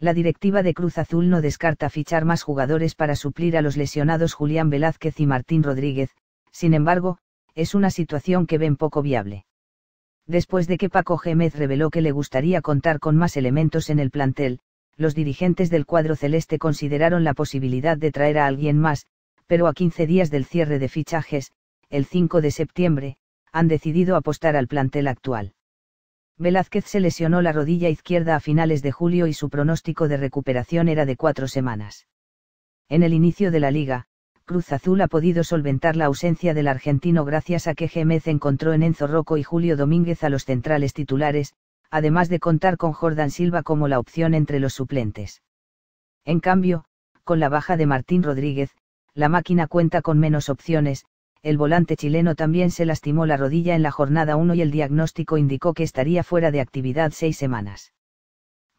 la directiva de Cruz Azul no descarta fichar más jugadores para suplir a los lesionados Julián Velázquez y Martín Rodríguez, sin embargo, es una situación que ven poco viable. Después de que Paco Gémez reveló que le gustaría contar con más elementos en el plantel, los dirigentes del cuadro celeste consideraron la posibilidad de traer a alguien más, pero a 15 días del cierre de fichajes, el 5 de septiembre, han decidido apostar al plantel actual. Velázquez se lesionó la rodilla izquierda a finales de julio y su pronóstico de recuperación era de cuatro semanas. En el inicio de la liga, Cruz Azul ha podido solventar la ausencia del argentino gracias a que Gémez encontró en Enzo Rocco y Julio Domínguez a los centrales titulares, además de contar con Jordan Silva como la opción entre los suplentes. En cambio, con la baja de Martín Rodríguez, la máquina cuenta con menos opciones, el volante chileno también se lastimó la rodilla en la jornada 1 y el diagnóstico indicó que estaría fuera de actividad seis semanas.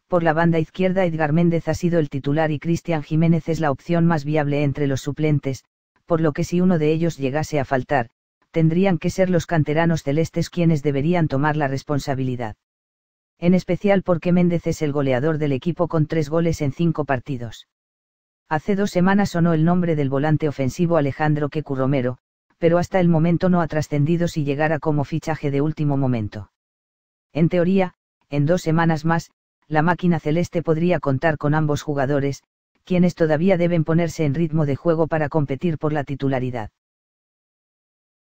Por la banda izquierda Edgar Méndez ha sido el titular y Cristian Jiménez es la opción más viable entre los suplentes, por lo que si uno de ellos llegase a faltar, tendrían que ser los canteranos celestes quienes deberían tomar la responsabilidad. En especial porque Méndez es el goleador del equipo con tres goles en cinco partidos. Hace dos semanas sonó el nombre del volante ofensivo Alejandro Quecurromero, pero hasta el momento no ha trascendido si llegara como fichaje de último momento. En teoría, en dos semanas más, la máquina celeste podría contar con ambos jugadores, quienes todavía deben ponerse en ritmo de juego para competir por la titularidad.